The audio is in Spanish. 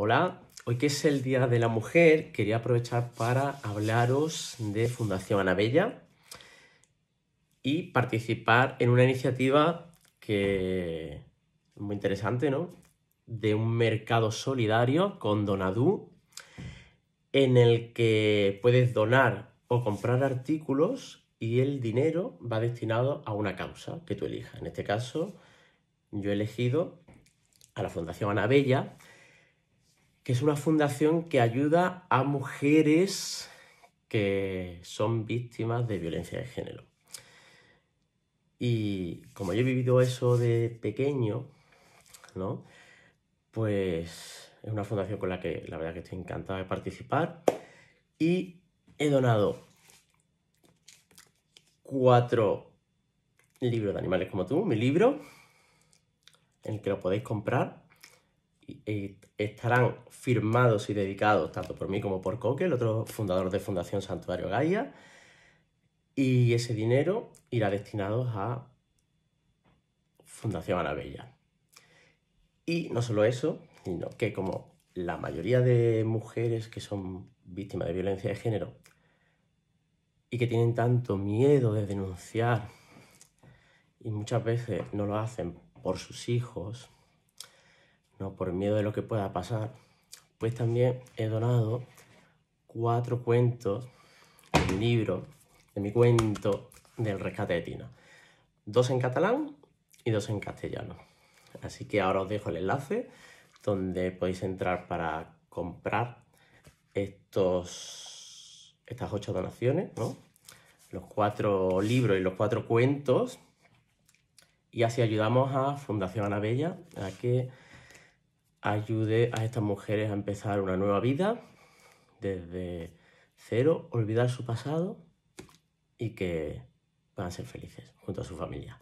Hola, hoy que es el Día de la Mujer, quería aprovechar para hablaros de Fundación Anabella y participar en una iniciativa que es muy interesante, ¿no? De un mercado solidario con Donadú, en el que puedes donar o comprar artículos y el dinero va destinado a una causa que tú elijas. En este caso, yo he elegido a la Fundación Anabella que es una fundación que ayuda a mujeres que son víctimas de violencia de género. Y como yo he vivido eso de pequeño, ¿no? Pues es una fundación con la que la verdad que estoy encantada de participar y he donado cuatro libros de animales como tú, mi libro, en el que lo podéis comprar eh, estarán firmados y dedicados tanto por mí como por Coque, el otro fundador de Fundación Santuario Gaia, y ese dinero irá destinado a Fundación Arabella. Y no solo eso, sino que como la mayoría de mujeres que son víctimas de violencia de género y que tienen tanto miedo de denunciar y muchas veces no lo hacen por sus hijos, ¿no? por miedo de lo que pueda pasar, pues también he donado cuatro cuentos, un libro de mi cuento del rescate de Tina. Dos en catalán y dos en castellano. Así que ahora os dejo el enlace donde podéis entrar para comprar estos, estas ocho donaciones, ¿no? los cuatro libros y los cuatro cuentos. Y así ayudamos a Fundación Anabella a que ayude a estas mujeres a empezar una nueva vida desde cero, olvidar su pasado y que van a ser felices junto a su familia.